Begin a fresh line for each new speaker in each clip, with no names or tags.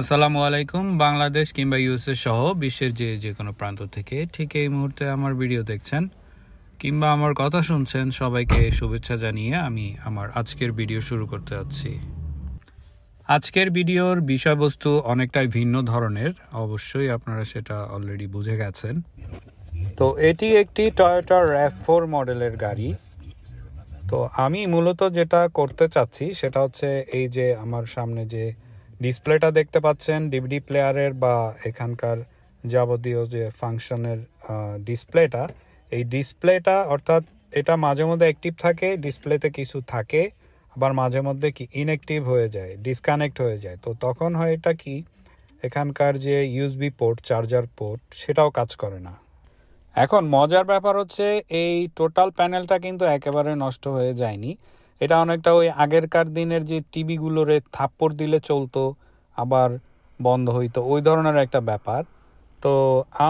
আসসালামু আলাইকুম বাংলাদেশ কিংবা ইউএসএ সহ বিশ্বের যে যে কোনো প্রান্ত থেকে ঠিক এই মুহূর্তে আমার ভিডিও দেখছেন কিংবা আমার কথা শুনছেন সবাইকে শুভেচ্ছা জানিয়ে আমি আমার আজকের ভিডিও শুরু করতে যাচ্ছি আজকের ভিডিওর বিষয়বস্তু অনেকটাই ভিন্ন ধরনের অবশ্যই আপনারা সেটা অলরেডি বুঝে গেছেন তো এটি একটি টয়োটা র্যাফ ফোর মডেলের গাড়ি তো আমি মূলত যেটা করতে চাচ্ছি সেটা হচ্ছে এই যে আমার সামনে যে ডিসপ্লেটা দেখতে পাচ্ছেন ডিভিডি প্লেয়ারের বা এখানকার যাবতীয় যে ফাংশনের ডিসপ্লেটা এই ডিসপ্লেটা অর্থাৎ এটা মাঝে মধ্যে অ্যাক্টিভ থাকে ডিসপ্লেতে কিছু থাকে আবার মাঝে মধ্যে কি ইনঅ্যাক্টিভ হয়ে যায় ডিসকানেক্ট হয়ে যায় তো তখন হয় এটা কি এখানকার যে ইউএসবি পোর্ট চার্জার পোর্ট সেটাও কাজ করে না এখন মজার ব্যাপার হচ্ছে এই টোটাল প্যানেলটা কিন্তু একেবারে নষ্ট হয়ে যায়নি এটা অনেকটা ওই আগেরকার দিনের যে টিভিগুলোরে থাপ্পড় দিলে চলতো আবার বন্ধ হইতো ওই ধরনের একটা ব্যাপার তো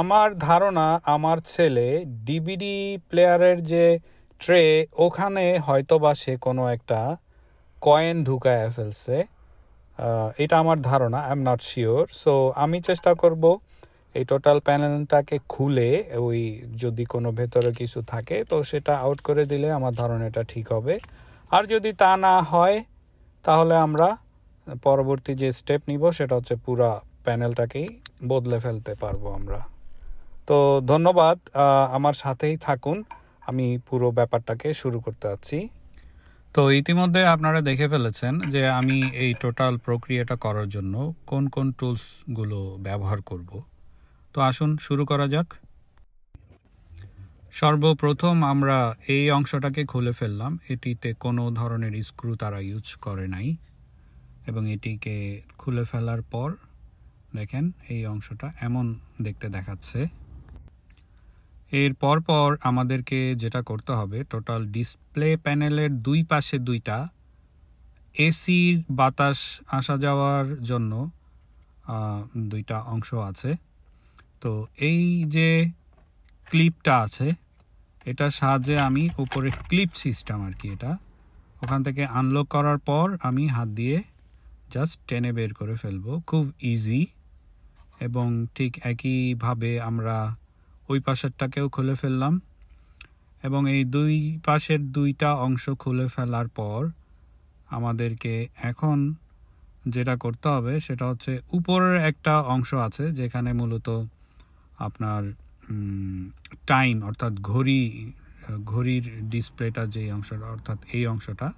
আমার ধারণা আমার ছেলে ডিবিডি প্লেয়ারের যে ট্রে ওখানে হয়তোবা সে কোনো একটা কয়েন ঢুকায় ফেলছে এটা আমার ধারণা I am not sure so আমি চেষ্টা করব এই টোটাল প্যানেলটাকে খুলে ওই যদি কোনো ভেতরে কিছু থাকে তো সেটা আউট করে দিলে আমার ধারণাটা ঠিক হবে আর যদি তা না হয় তাহলে আমরা পরবর্তী যে স্টেপ নিব সেটা হচ্ছে পুরা প্যানেলটাকেই বদলে ফেলতে পারবো আমরা তো ধন্যবাদ আমার সাথেই থাকুন আমি পুরো ব্যাপারটাকে শুরু করতে যাচ্ছি তো ইতিমধ্যে আপনারা দেখে ফেলেছেন যে আমি এই টোটাল প্রক্রিয়াটা করার জন্য কোন কোন টুলসগুলো ব্যবহার করব তো আসুন শুরু করা যাক সর্বপ্রথম আমরা এই অংশটাকে খুলে ফেললাম এটিতে কোনো ধরনের স্ক্রু তারা ইউজ করে নাই এবং এটিকে খুলে ফেলার পর দেখেন এই অংশটা এমন দেখতে দেখাচ্ছে এর পর আমাদেরকে যেটা করতে হবে টোটাল ডিসপ্লে প্যানেলের দুই পাশে দুইটা এসির বাতাস আসা যাওয়ার জন্য দুইটা অংশ আছে তো এই যে ক্লিপটা আছে এটার সাহায্যে আমি উপরে ক্লিপ সিস্টেম আর কি এটা ওখান থেকে আনলক করার পর আমি হাত দিয়ে জাস্ট টেনে বের করে ফেলবো খুব ইজি এবং ঠিক একইভাবে আমরা ওই পাশেরটাকেও খুলে ফেললাম এবং এই দুই পাশের দুইটা অংশ খুলে ফেলার পর আমাদেরকে এখন যেটা করতে হবে সেটা হচ্ছে উপরের একটা অংশ আছে যেখানে মূলত আপনার টাইম অর্থাৎ ঘড়ি ঘড়ির ডিসপ্লেটা যে অংশটা অর্থাৎ এই অংশটা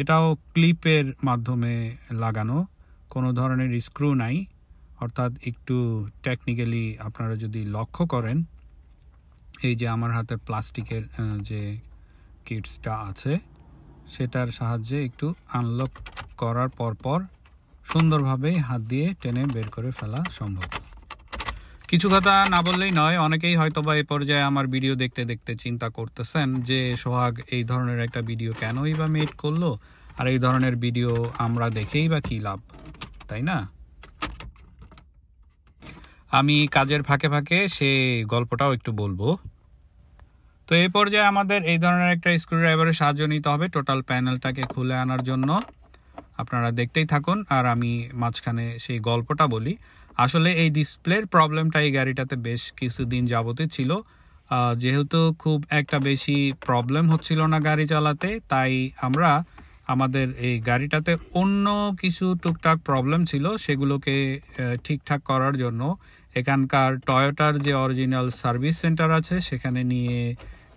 এটাও ক্লিপের মাধ্যমে লাগানো কোনো ধরনের স্ক্রু নাই অর্থাৎ একটু টেকনিক্যালি আপনারা যদি লক্ষ্য করেন এই যে আমার হাতে প্লাস্টিকের যে কিটসটা আছে সেটার সাহায্যে একটু আনলক করার পরপর সুন্দরভাবে হাত দিয়ে টেনে বের করে ফেলা সম্ভব কিছু কথা না বললেই নয় অনেকেই হয়তো বা এ পর্যায়ে আমার ভিডিও দেখতে দেখতে চিন্তা করতেছেন যে সোহাগ এই ধরনের একটা ভিডিও কেনই বা মেড করলো আর এই ধরনের ভিডিও আমরা দেখেই বা কী লাভ তাই না আমি কাজের ফাঁকে ফাঁকে সে গল্পটাও একটু বলবো তো এই পর্যায়ে আমাদের এই ধরনের একটা স্ক্রু ড্রাইভারের সাহায্য নিতে হবে টোটাল প্যানেলটাকে খুলে আনার জন্য আপনারা দেখতেই থাকুন আর আমি মাঝখানে সেই গল্পটা বলি আসলে এই ডিসপ্লের প্রবলেমটা এই গাড়িটাতে বেশ কিছুদিন যাবতে ছিল যেহেতু খুব একটা বেশি প্রবলেম হচ্ছিল না গাড়ি চালাতে তাই আমরা আমাদের এই গাড়িটাতে অন্য কিছু টুকটাক প্রবলেম ছিল সেগুলোকে ঠিকঠাক করার জন্য এখানকার টয়োটার যে অরিজিনাল সার্ভিস সেন্টার আছে সেখানে নিয়ে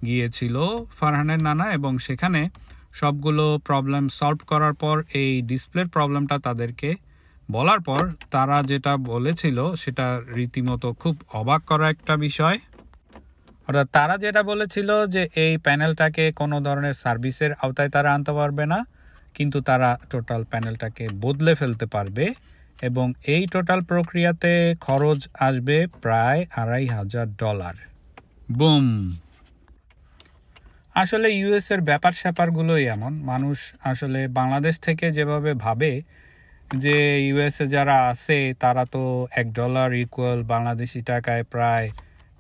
গিয়েছিল ফারহানের নানা এবং সেখানে সবগুলো প্রবলেম সলভ করার পর এই ডিসপ্লের প্রবলেমটা তাদেরকে বলার পর তারা যেটা বলেছিল সেটা রীতিমতো খুব অবাক করা একটা বিষয় অর্থাৎ তারা যেটা বলেছিল যে এই প্যানেলটাকে কোনো ধরনের সার্ভিসের আওতায় তারা আনতে পারবে না কিন্তু তারা টোটাল প্যানেলটাকে বদলে ফেলতে পারবে এবং এই টোটাল প্রক্রিয়াতে খরচ আসবে প্রায় আড়াই হাজার ডলার বুম আসলে ইউএসের ব্যাপার স্যাপারগুলোই এমন মানুষ আসলে বাংলাদেশ থেকে যেভাবে ভাবে যে ইউএসএ যারা আছে তারা তো এক ডলার ইকুয়াল বাংলাদেশি টাকায় প্রায়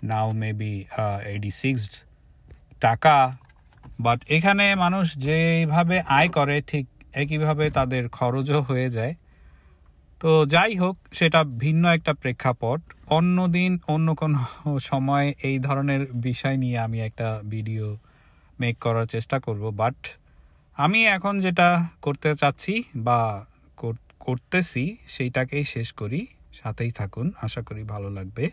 নাও মেবি এইটি সিক্স টাকা বাট এখানে মানুষ যেভাবে আয় করে ঠিক একইভাবে তাদের খরচও হয়ে যায় তো যাই হোক সেটা ভিন্ন একটা প্রেক্ষাপট অন্য দিন অন্য কোনো সময় এই ধরনের বিষয় নিয়ে আমি একটা ভিডিও মেক করার চেষ্টা করব বাট আমি এখন যেটা করতে চাচ্ছি বা করতেছি সেইটাকেই শেষ করি সাথেই থাকুন আশা করি ভালো লাগবে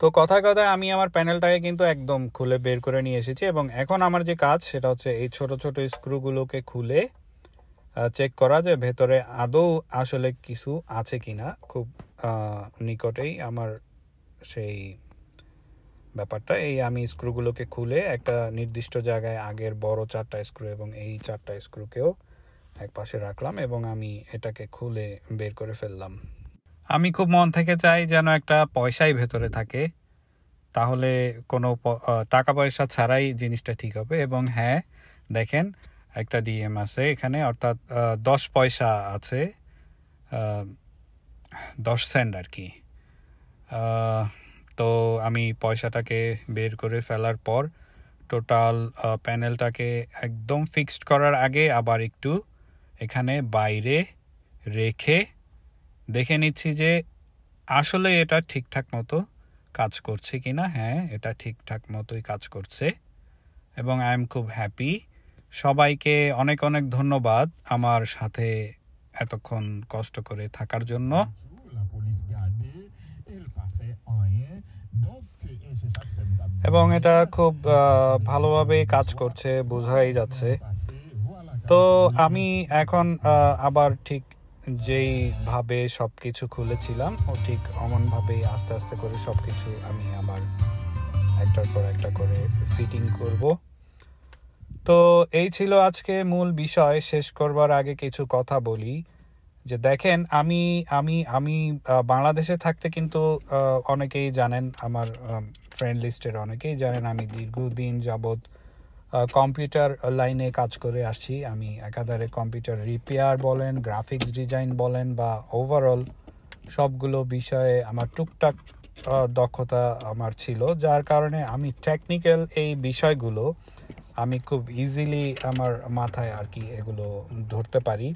তো কথা কথায় আমি আমার প্যানেলটাকে কিন্তু একদম খুলে বের করে নিয়ে এসেছি এবং এখন আমার যে কাজ সেটা হচ্ছে এই ছোট ছোট স্ক্রুগুলোকে খুলে চেক করা যে ভেতরে আদৌ আসলে কিছু আছে কি না খুব নিকটেই আমার সেই ব্যাপারটা এই আমি স্ক্রুগুলোকে খুলে একটা নির্দিষ্ট জায়গায় আগের বড় চারটা স্ক্রু এবং এই চারটা স্ক্রুকেও এক পাশে রাখলাম এবং আমি এটাকে খুলে বের করে ফেললাম আমি খুব মন থেকে চাই যেন একটা পয়সাই ভেতরে থাকে তাহলে কোনো টাকা পয়সা ছাড়াই জিনিসটা ঠিক হবে এবং হ্যাঁ দেখেন একটা ডিএম আছে এখানে অর্থাৎ দশ পয়সা আছে দশ সেন্ট আর কি তো আমি পয়সাটাকে বের করে ফেলার পর টোটাল প্যানেলটাকে একদম ফিক্সড করার আগে আবার একটু এখানে বাইরে রেখে দেখে নিচ্ছি যে আসলে এটা ঠিকঠাক মতো কাজ করছে কি না হ্যাঁ এটা ঠিকঠাক মতোই কাজ করছে এবং আই এম খুব হ্যাপি সবাইকে অনেক অনেক ধন্যবাদ আমার সাথে এতক্ষণ কষ্ট করে থাকার জন্য এবং এটা খুব ভালোভাবে কাজ করছে বোঝাই যাচ্ছে তো আমি এখন আবার ঠিক যেইভাবে সব কিছু খুলেছিলাম ও ঠিক অমনভাবেই আস্তে আস্তে করে সব কিছু আমি আবার একটার পর একটা করে ফিটিং করব তো এই ছিল আজকে মূল বিষয় শেষ করবার আগে কিছু কথা বলি যে দেখেন আমি আমি আমি বাংলাদেশে থাকতে কিন্তু অনেকেই জানেন আমার ফ্রেন্ড লিস্টের অনেকেই জানেন আমি দীর্ঘদিন যাবত কম্পিউটার লাইনে কাজ করে আসছি আমি একাধারে কম্পিউটার রিপেয়ার বলেন গ্রাফিক্স ডিজাইন বলেন বা ওভারঅল সবগুলো বিষয়ে আমার টুকটাক দক্ষতা আমার ছিল যার কারণে আমি টেকনিক্যাল এই বিষয়গুলো আমি খুব ইজিলি আমার মাথায় আর কি এগুলো ধরতে পারি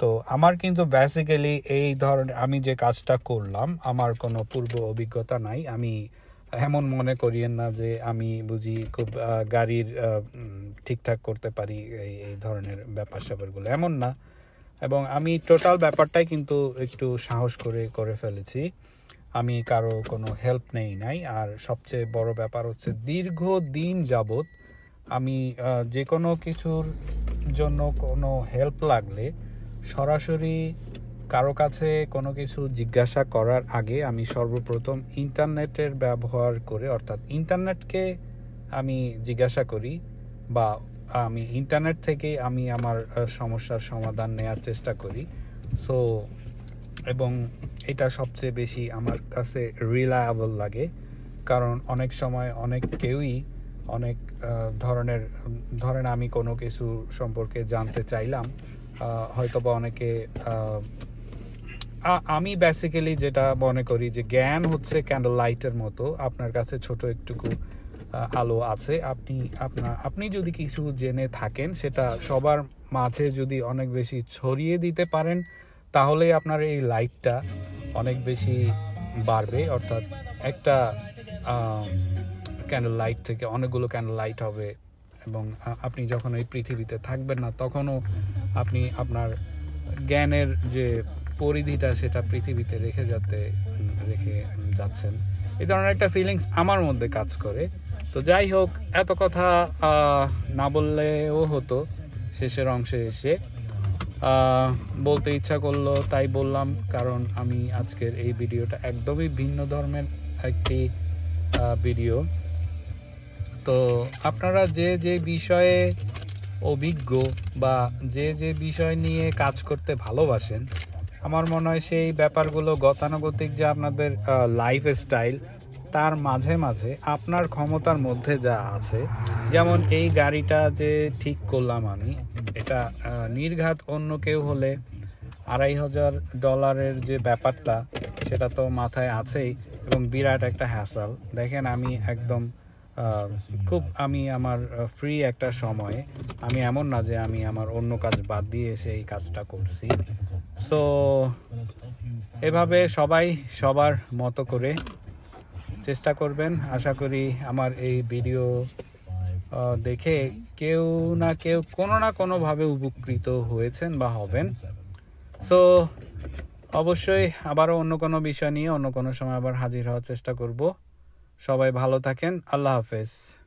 তো আমার কিন্তু বেসিক্যালি এই ধরনের আমি যে কাজটা করলাম আমার কোনো পূর্ব অভিজ্ঞতা নাই আমি এমন মনে করিয়েন না যে আমি বুঝি খুব গাড়ির ঠিকঠাক করতে পারি এই এই ধরনের ব্যাপার স্যাপারগুলো এমন না এবং আমি টোটাল ব্যাপারটাই কিন্তু একটু সাহস করে করে ফেলেছি আমি কারো কোনো হেল্প নেই নাই আর সবচেয়ে বড় ব্যাপার হচ্ছে দীর্ঘ দিন যাবৎ আমি যে কোনো কিছুর জন্য কোনো হেল্প লাগলে সরাসরি কারো কাছে কোনো কিছু জিজ্ঞাসা করার আগে আমি সর্বপ্রথম ইন্টারনেটের ব্যবহার করে অর্থাৎ ইন্টারনেটকে আমি জিজ্ঞাসা করি বা আমি ইন্টারনেট থেকেই আমি আমার সমস্যার সমাধান নেওয়ার চেষ্টা করি সো এবং এটা সবচেয়ে বেশি আমার কাছে রিলায়েবল লাগে কারণ অনেক সময় অনেক কেউই অনেক ধরনের ধরেন আমি কোনো কিছু সম্পর্কে জানতে চাইলাম হয়তো বা অনেকে আমি বেসিক্যালি যেটা মনে করি যে জ্ঞান হচ্ছে ক্যান্ডল লাইটের মতো আপনার কাছে ছোট একটুকু আলো আছে আপনি আপনার আপনি যদি কিছু জেনে থাকেন সেটা সবার মাঝে যদি অনেক বেশি ছড়িয়ে দিতে পারেন তাহলে আপনার এই লাইটটা অনেক বেশি বাড়বে অর্থাৎ একটা ক্যান্ডেল লাইট থেকে অনেকগুলো ক্যান্ডেল লাইট হবে এবং আপনি যখন এই পৃথিবীতে থাকবেন না তখনও আপনি আপনার জ্ঞানের যে পরিধিটা সেটা পৃথিবীতে রেখে যাতে রেখে যাচ্ছেন এই ধরনের একটা ফিলিংস আমার মধ্যে কাজ করে তো যাই হোক এত কথা না বললেও হতো শেষের অংশে এসে বলতে ইচ্ছা করলো তাই বললাম কারণ আমি আজকের এই ভিডিওটা একদমই ভিন্ন ধর্মের একটি ভিডিও তো আপনারা যে যে বিষয়ে অভিজ্ঞ বা যে যে বিষয় নিয়ে কাজ করতে ভালোবাসেন আমার মনে হয় সেই ব্যাপারগুলো গতানুগতিক যে আপনাদের লাইফ স্টাইল তার মাঝে মাঝে আপনার ক্ষমতার মধ্যে যা আছে যেমন এই গাড়িটা যে ঠিক করলাম আমি এটা নির্ঘাত অন্য কেউ হলে আড়াই হাজার ডলারের যে ব্যাপারটা সেটা তো মাথায় আছেই এবং বিরাট একটা হ্যাসাল দেখেন আমি একদম খুব আমি আমার ফ্রি একটা সময়ে আমি এমন না যে আমি আমার অন্য কাজ বাদ দিয়ে সেই কাজটা করছি সো এভাবে সবাই সবার মতো করে চেষ্টা করবেন আশা করি আমার এই ভিডিও দেখে কেউ না কেউ কোনো না কোনোভাবে উপকৃত হয়েছেন বা হবেন সো অবশ্যই আবারও অন্য কোনো বিষয় নিয়ে অন্য কোনো সময় আবার হাজির হওয়ার চেষ্টা করব সবাই ভালো থাকেন আল্লাহ হাফেজ